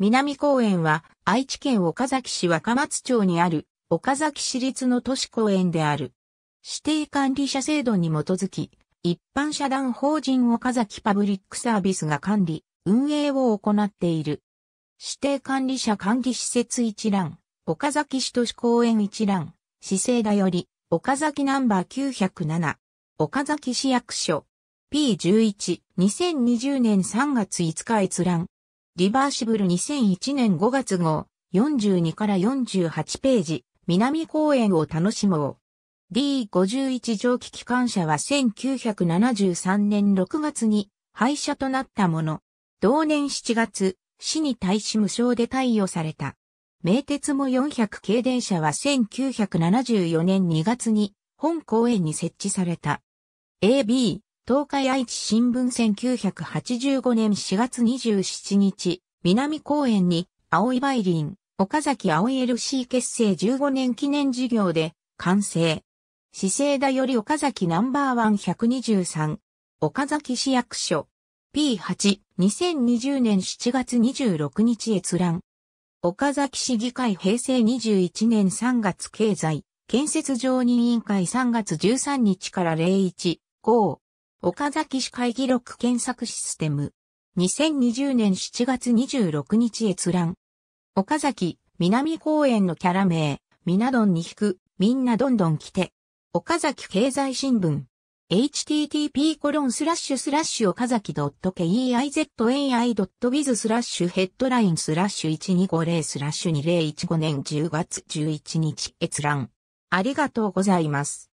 南公園は愛知県岡崎市若松町にある岡崎市立の都市公園である。指定管理者制度に基づき、一般社団法人岡崎パブリックサービスが管理、運営を行っている。指定管理者管理施設一覧、岡崎市都市公園一覧、市政だより、岡崎ナンバー907、岡崎市役所、P11、2020年3月5日閲覧。リバーシブル2001年5月号、42から48ページ、南公園を楽しもう。D51 蒸気機関車は1973年6月に廃車となったもの。同年7月、市に対し無償で貸与された。名鉄も400系電車は1974年2月に本公園に設置された。AB、東海愛知新聞1985年4月27日、南公園に、青い梅林、岡崎青い LC 結成15年記念事業で、完成。市政だより岡崎ナンバーワン123。岡崎市役所。P8、2020年7月26日閲覧。岡崎市議会平成21年3月経済、建設常任委員会3月13日から01、5、岡崎市会議録検索システム。2020年7月26日閲覧。岡崎、南公園のキャラ名、みなどんに引く、みんなどんどん来て。岡崎経済新聞。http コロンスラッシュスラッシュ岡崎 .keizai.biz スラッシュヘッドラインスラッシュ1250スラッシュ2015年10月11日閲覧。ありがとうございます。